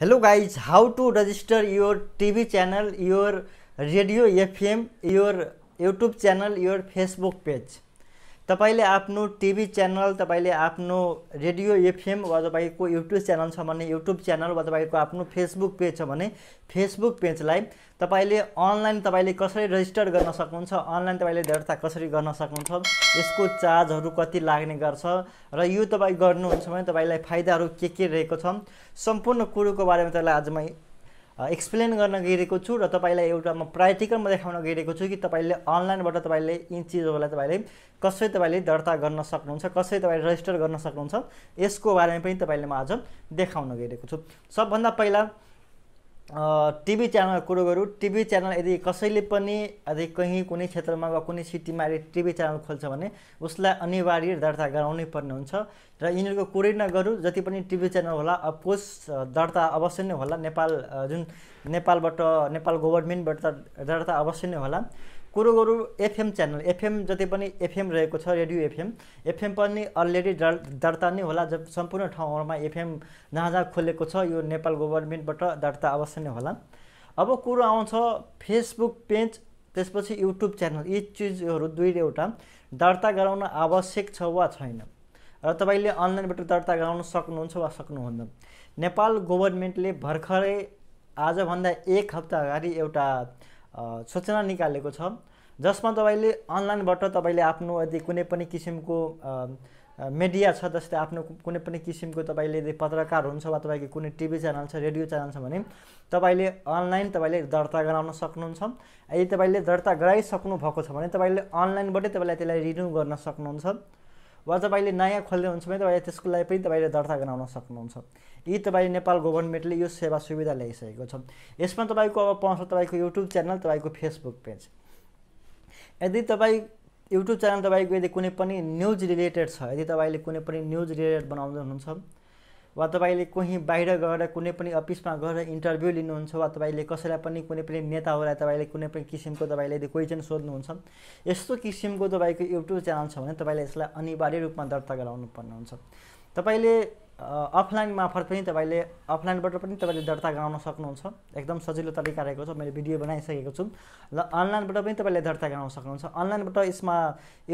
hello guys how to register your tv channel your radio fm your youtube channel your facebook page तपाईँले आफ्नो TV channel तपाईँले आफ्नो radio FM वा तपाईँको YouTube channel छ भने युट्युब च्यानल वा तपाईँको आफ्नो फेसबुक पेज छ भने फेसबुक पेजलाई तपाईँले अनलाइन तपाईँले कसरी रजिस्टर गर्न सक्नुहुन्छ अनलाइन तपाईँले दर्ता कसरी गर्न सक्नुहुन्छ यसको चार्जहरू कति लाग्ने गर्छ र यो तपाईँ गर्नुहुन्छ भने तपाईँलाई फाइदाहरू के के रहेको छ सम्पूर्ण कुरोको बारेमा तपाईँलाई आज म एक्सप्लेन गर्न गइरहेको छु र तपाईँलाई एउटा म प्र्याक्टिकल म देखाउन गइरहेको छु कि तपाईँले अनलाइनबाट तपाईँले यी चिजहरूलाई तपाईँले कसरी तपाईँले दर्ता गर्न सक्नुहुन्छ कसरी तपाईँले रजिस्टर गर्न सक्नुहुन्छ यसको बारेमा पनि तपाईँले म आज देखाउन गइरहेको छु सबभन्दा पहिला टिभी च्यानल कुरो गरौँ टिभी च्यानल यदि कसैले पनि यदि कहीँ कुनै क्षेत्रमा वा कुनै सिटीमा यदि टिभी च्यानल खोल्छ भने उसलाई अनिवार्य दर्ता गराउनै पर्ने हुन्छ र यिनीहरूको कुरै नगरौँ जति पनि टिभी च्यानल होला अफकोर्स दर्ता अवश्य नै होला नेपाल जुन नेपालबाट नेपाल गभर्मेन्टबाट दर्ता अवश्य नै होला कुरो गरौँ एफएम च्यानल एफएम जति पनि एफएम रहेको छ रेडियो एफएम एफएम पनि अलरेडी डर दर्ता नै होला जब सम्पूर्ण ठाउँहरूमा एफएम जहाँ जहाँ खोलेको छ यो नेपाल गभर्मेन्टबाट दर्ता अवश्य नै होला अब कुरो आउँछ फेसबुक पेज त्यसपछि युट्युब च्यानल यी चिजहरू दुईवटा दर्ता गराउन आवश्यक छ वा छैन र तपाईँले अनलाइनबाट दर्ता गराउन सक्नुहुन्छ वा सक्नुहुन्न नेपाल गभर्मेन्टले भर्खरै आजभन्दा एक हप्ता अगाडि एउटा सूचना निकालेको छ जसमा तपाईँले अनलाइनबाट तपाईँले आफ्नो यदि कुनै पनि किसिमको मिडिया छ जस्तै आफ्नो कुनै पनि किसिमको तपाईँले यदि पत्रकार हुन्छ वा तपाईँको कुनै टिभी च्यानल छ रेडियो च्यानल छ भने तपाईँले अनलाइन तपाईँले दर्ता गराउन सक्नुहुन्छ यदि तपाईँले दर्ता गराइसक्नु भएको छ भने तपाईँले अनलाइनबाटै तपाईँलाई त्यसलाई रिन्यू गर्न सक्नुहुन्छ वा तपाईँले नयाँ खोल्दै हुन्छ भने तपाईँले त्यसको लागि पनि तपाईँले दर्ता गराउन सक्नुहुन्छ यी तपाईँ नेपाल गभर्मेन्टले यो सेवा सुविधा ल्याइसकेको छ यसमा तपाईँको अब पाउँछ तपाईँको युट्युब च्यानल तपाईँको फेसबुक पेज यदि तपाईँ युट्युब च्यानल तपाईँको यदि कुनै पनि न्युज रिलेटेड छ यदि तपाईँले कुनै पनि न्युज रिलेटेड बनाउँदै हुनुहुन्छ वा तपाईँले कोही बाहिर गएर कुनै पनि अफिसमा गएर इन्टरभ्यू लिनुहुन्छ वा तपाईँले कसैलाई पनि कुनै पनि नेताहरूलाई तपाईँले कुनै पनि किसिमको तपाईँले यदि क्वेसन सोध्नुहुन्छ यस्तो किसिमको तपाईँको युट्युब च्यानल छ भने तपाईँले यसलाई अनिवार्य रूपमा दर्ता गराउनु पर्ने हुन्छ तपाईँले अफलाइन मार्फत पनि तपाईँले अफलाइनबाट पनि तपाईँले दर्ता गराउन सक्नुहुन्छ एकदम सजिलो तरिका रहेको छ मैले भिडियो बनाइसकेको छु र अनलाइनबाट पनि तपाईँले दर्ता गराउन सक्नुहुन्छ अनलाइनबाट यसमा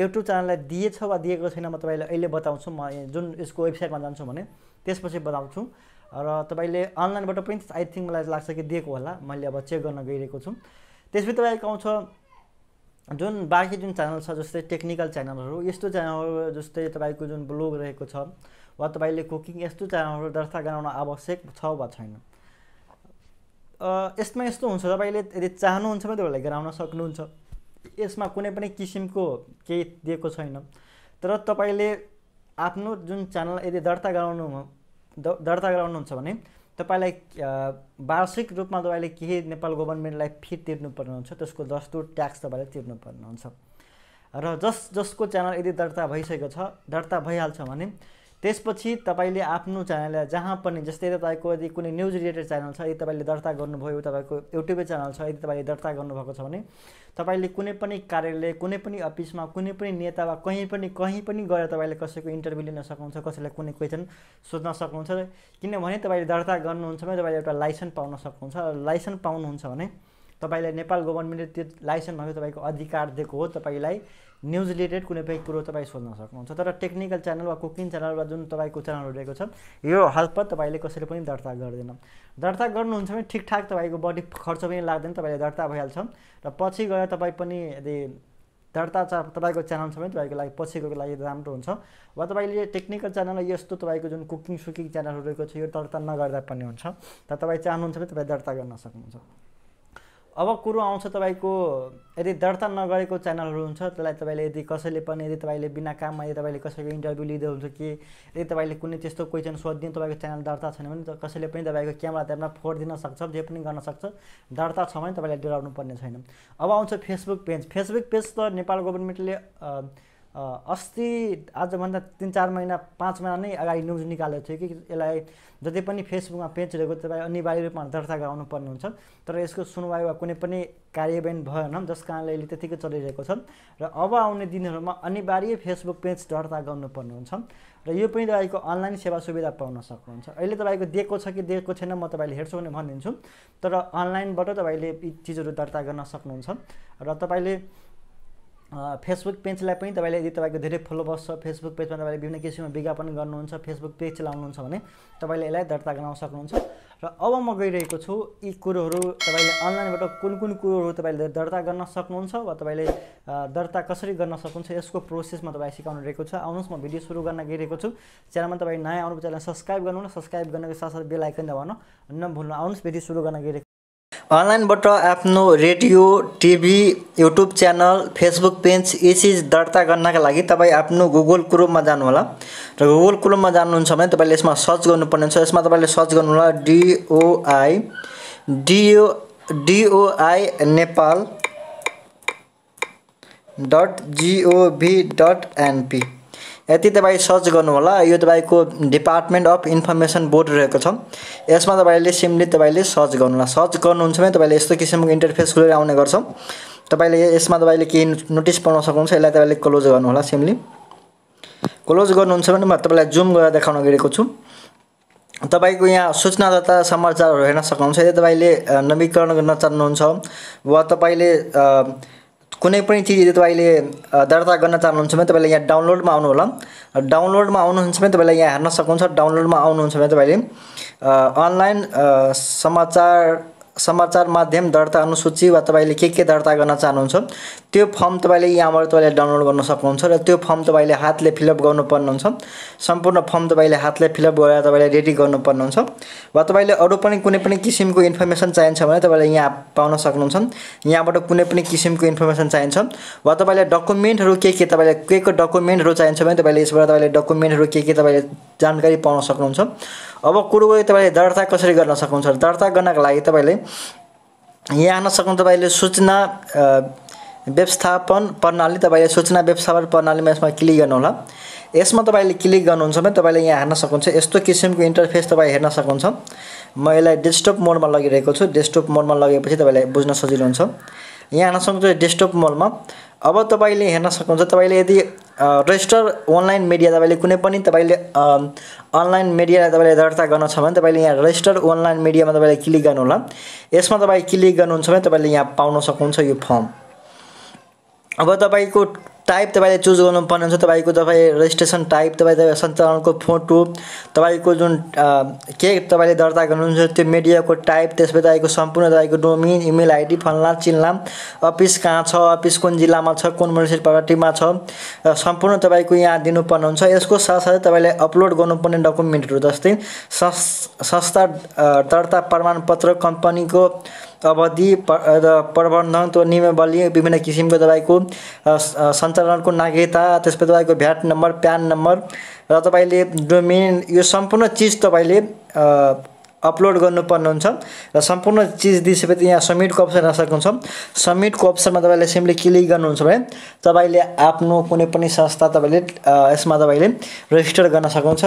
युट्युब च्यानललाई दिएछ वा दिएको छैन म तपाईँलाई अहिले बताउँछु म जुन यसको वेबसाइटमा जान्छु भने त्यसपछि बताउँछु र तपाईँले अनलाइनबाट पनि आई थिङ्क मलाई लाग्छ कि दिएको होला मैले अब चेक गर्न गइरहेको छु त्यसपछि तपाईँको आउँछ जुन बाँकी जुन च्यानल छ जस्तै टेक्निकल च्यानलहरू यस्तो च्यानलहरू जस्तै तपाईँको जुन ब्लग रहेको छ वा तपाईँले कुकिङ यस्तो च्यानलहरू दर्ता गराउन आवश्यक छ वा छैन यसमा यस्तो हुन्छ तपाईँले यदि चाहनुहुन्छ भने तपाईँले गराउन सक्नुहुन्छ यसमा कुनै पनि किसिमको केही दिएको छैन तर तपाईँले आफ्नो जुन च्यानल यदि दर्ता गराउनु दर्ता गराउनुहुन्छ भने तपाईँलाई वार्षिक रूपमा तपाईँले केही नेपाल गभर्मेन्टलाई फी तिर्नु हुन्छ त्यसको जस्तो ट्याक्स तपाईँले तिर्नु हुन्छ र जस जसको च्यानल यदि दर्ता भइसकेको छ दर्ता भइहाल्छ भने त्यसपछि तपाईँले आफ्नो च्यानललाई जहाँ पनि जस्तै तपाईँको यदि कुनै न्युज रिलेटेड च्यानल छ यदि तपाईँले दर्ता गर्नुभयो तपाईँको युट्युबै च्यानल छ यदि तपाईँले दर्ता गर्नुभएको छ भने तपाईँले कुनै पनि कार्यालय कुनै पनि अफिसमा कुनै पनि नेता वा कहीँ पनि कहीँ पनि गएर तपाईँले कसैको इन्टरभ्यू लिन सक्नुहुन्छ कसैलाई कुनै क्वेसन सोध्न सक्नुहुन्छ किनभने तपाईँले दर्ता गर्नुहुन्छ भने तपाईँले एउटा लाइसेन्स पाउन सक्नुहुन्छ लाइसेन्स पाउनुहुन्छ भने तपाईँलाई नेपाल गभर्मेन्टले त्यो लाइसेन्स भनेको तपाईँको अधिकार दिएको हो तपाईँलाई न्युज रिलेटेड कुनै पनि कुरो तपाईँ सोध्न सक्नुहुन्छ तर टेक्निकल च्यानल वा कुकिङ च्यानल वा जुन तपाईँको च्यानलहरू रहेको छ यो हेल्पमा तपाईँले कसैले पनि दर्ता गर्दैन दर्ता गर्नुहुन्छ भने ठिकठाक तपाईँको बडी खर्च पनि लाग्दैन तपाईँले दर्ता भइहाल्छ र पछि गएर तपाईँ पनि यदि दर्ता चा तपाईँको च्यानल छ भने तपाईँको लागि पछिको लागि राम्रो हुन्छ वा तपाईँले टेक्निकल च्यानल यस्तो तपाईँको जुन कुकिङ सुकिङ च्यानलहरू रहेको छ यो दर्ता नगर्दा पनि हुन्छ तर तपाईँ चाहनुहुन्छ भने तपाईँ दर्ता गर्न सक्नुहुन्छ अब कुरो आउँछ तपाईँको यदि दर्ता नगरेको च्यानलहरू हुन्छ त्यसलाई तपाईँले यदि कसैले पनि यदि तपाईँले बिना काममा यदि तपाईँले कसैको इन्टरभ्यू लिँदै हुन्छ कि यदि तपाईँले कुनै त्यस्तो क्वेसन सोधिदिनु तपाईँको च्यानल दर्ता छैन भने कसैले पनि तपाईँको क्यामेरा त्यहाँबाट फोडिदिन सक्छ जे पनि गर्न सक्छ दर्ता छ भने तपाईँले डराउनु पर्ने छैन अब आउँछ फेसबुक पेज फेसबुक पेज त नेपाल गभर्मेन्टले अस्ति आजभन्दा तिन चार महिना पाँच महिना नै अगाडि न्युज निकालेको थियो कि यसलाई जति पनि फेसबुकमा पेज रहेको तपाईँ अनिवार्य रूपमा दर्ता गराउनु पर्ने हुन्छ तर यसको सुनवाई वा कुनै पनि कार्यान्वयन भएन जस कारणले अहिले त्यतिकै चलिरहेको छ र अब आउने दिनहरूमा अनिवार्य फेसबुक पेज दर्ता गर्नुपर्ने हुन्छ र यो पनि तपाईँको अनलाइन सेवा सुविधा पाउन सक्नुहुन्छ अहिले तपाईँको दिएको छ कि दिएको छैन म तपाईँले हेर्छु भने भनिदिन्छु तर अनलाइनबाट तपाईँले यी चिजहरू दर्ता गर्न सक्नुहुन्छ र तपाईँले फेसबुक पेजलाई पनि तपाईँले यदि तपाईँको धेरै फलोवर्स छ फेसबुक पेजमा तपाईँले विभिन्न किसिममा विज्ञापन गर्नुहुन्छ फेसबुक पेज चलाउनुहुन्छ भने तपाईँले यसलाई दर्ता गराउन सक्नुहुन्छ र अब म गइरहेको छु यी कुरोहरू तपाईँले अनलाइनबाट कुन कुन कुरोहरू तपाईँले दर्ता गर्न सक्नुहुन्छ वा तपाईँले दर्ता कसरी गर्न सक्नुहुन्छ यसको प्रोसेस म सिकाउनु रहेको छु आउनुहोस् म भिडियो सुरु गर्न गइरहेको छु च्यानलमा तपाईँ नयाँ आउनु च्यानल सब्सक्राइब गर्नु सब्सक्राइब गर्नुको साथसाथ बेल आइकन नभुल्नु आउनुहोस् भिडियो सुरु गर्न गइरहेको अनलाइनबाट आफ्नो radio TV YouTube channel Facebook page यी चिज दर्ता गर्नका लागि तपाईँ आफ्नो गुगल क्रोममा जानुहोला र गुगल क्रोममा जानुहुन्छ भने तपाईँले यसमा सर्च गर्नुपर्ने हुन्छ यसमा तपाईँले सर्च गर्नुहोला DOI DO DOI Nepal dot GOV dot NP यति तपाईँ सर्च गर्नु होला यो तपाईँको डिपार्टमेन्ट अफ इन्फर्मेसन बोर्ड रहेको छ यसमा तपाईँले सिम्पली तपाईँले सर्च गर्नुहोला सर्च गर्नुहुन्छ भने तपाईँले यस्तो किसिमको इन्टरफेस खोलेर आउने गर्छ तपाईँले यसमा तपाईँले केही नोटिस पाउन सक्नुहुन्छ यसलाई तपाईँले क्लोज गर्नुहोला सिम्पली क्लोज गर्नुहुन्छ भने म तपाईँलाई जुम गरेर देखाउन गएको छु तपाईँको यहाँ सूचना तथा समाचारहरू हेर्न सक्नुहुन्छ यदि तपाईँले नवीकरण गर्न चाहनुहुन्छ वा तपाईँले कुनै पनि चिज यदि तपाईँले दर्ता गर्न चाहनुहुन्छ भने तपाईँले यहाँ डाउनलोडमा आउनु होला डाउनलोडमा आउनुहुन्छ भने तपाईँले यहाँ हेर्न सक्नुहुन्छ डाउनलोडमा आउनुहुन्छ भने तपाईँले अनलाइन समाचार समाचार माध्यम दर्ता अनुसूची वा तपाईँले के के दर्ता गर्न चाहनुहुन्छ त्यो फर्म तपाईँले यहाँबाट तपाईँले डाउनलोड गर्न सक्नुहुन्छ र त्यो फर्म तपाईँले हातले फिलअप गर्नुपर्ने हुन्छ सम्पूर्ण फर्म तपाईँले हातले फिलअप गरेर तपाईँले रेडी गर्नुपर्ने हुन्छ वा तपाईँले अरू पनि कुनै पनि किसिमको इन्फर्मेसन चाहिन्छ भने तपाईँले यहाँ पाउन सक्नुहुन्छ यहाँबाट कुनै पनि किसिमको इन्फर्मेसन चाहिन्छ वा तपाईँले डकुमेन्टहरू के के तपाईँले के के डकुमेन्टहरू चाहिन्छ भने तपाईँले यसबाट तपाईँले डकुमेन्टहरू के के तपाईँले जानकारी पाउन सक्नुहुन्छ अब कुरो गयो तपाईँले दर्ता कसरी गर्न सक्नुहुन्छ दर्ता गर्नको लागि तपाईँले यहाँ आउन सक्नुहुन्छ तपाईँले सूचना व्यवस्थापन प्रणाली तपाईँले सूचना व्यवस्थापन प्रणालीमा यसमा क्लिक गर्नु होला यसमा तपाईँले क्लिक गर्नुहुन्छ भने तपाईँले यहाँ हेर्न सक्नुहुन्छ यस्तो किसिमको इन्टरफेस तपाईँ हेर्न सक्नुहुन्छ म यसलाई डेस्कटप मोडमा लगिरहेको छु डेस्कटप मोडमा लगेपछि तपाईँलाई बुझ्न सजिलो हुन्छ यहाँ हेर्न सक्नुहुन्छ डेस्कटप मोडमा अब तपाईँले हेर्न सक्नुहुन्छ तपाईँले यदि रेजिस्टर अनलाइन मिडिया तपाईँले कुनै पनि तपाईँले अनलाइन मिडियालाई तपाईँले दर्ता गर्न छ भने तपाईँले यहाँ रेजिस्टर अनलाइन मिडियामा तपाईँले क्लिक गर्नुहोला यसमा तपाईँ क्लिक गर्नुहुन्छ भने तपाईँले यहाँ पाउन सक्नुहुन्छ यो फर्म अब तपाईँको टाइप तपाईँले चुज गर्नुपर्ने हुन्छ तपाईँको तपाईँ रेजिस्ट्रेसन टाइप तपाईँ सञ्चालनको फोटो तपाईँको जुन के तपाईँले दर्ता गर्नुहुन्छ त्यो मिडियाको टाइप त्यसपछि तपाईँको सम्पूर्ण तपाईँको डोमिन इमेल आइडी फल्ला चिल्ला अफिस कहाँ छ अफिस कुन जिल्लामा छ कुन म्युनिसिपालिटीमा छ सम्पूर्ण तपाईँको यहाँ दिनुपर्ने हुन्छ यसको साथसाथै तपाईँले अपलोड गर्नुपर्ने डकुमेन्टहरू जस्तै संस्था दर्ता प्रमाणपत्र कम्पनीको अवधि प्रबन्धन नियमावली विभिन्न किसिमको तपाईँको सञ्चालनको नागरिकता त्यसपछि तपाईँको भ्याट नम्बर प्यान नम्बर र तपाईँले डोमेन यो सम्पूर्ण चिज तपाईँले अपलोड गर्नुपर्ने हुन्छ र सम्पूर्ण चिज दिइसकेपछि यहाँ सब्मिटको अप्सन आउन सक्नुहुन्छ सब्मिटको अप्सनमा तपाईँले सिम्पली क्लिक गर्नुहुन्छ भने तपाईँले आफ्नो कुनै पनि संस्था तपाईँले यसमा तपाईँले रेजिस्टर गर्न सक्नुहुन्छ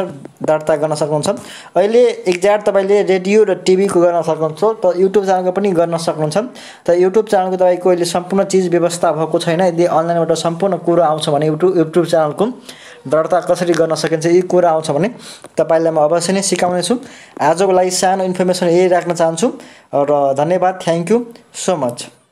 दर्ता गर्न सक्नुहुन्छ अहिले एक्ज्याक्ट तपाईँले रेडियो र टिभीको गर्न सक्नुहुन्छ त युट्युब च्यानलको पनि गर्न सक्नुहुन्छ त युट्युब च्यानलको तपाईँको अहिले सम्पूर्ण चिज व्यवस्था भएको छैन यदि अनलाइनबाट सम्पूर्ण कुरो आउँछ भने युट्युब युट्युब च्यानलको दर्ता कसरी गर्न सकिन्छ यी कुरा आउँछ भने तपाईँलाई म अवश्य नै छु आजको लागि सानो इन्फर्मेसन यही राख्न चाहन्छु र धन्यवाद थ्याङ्क यू सो मच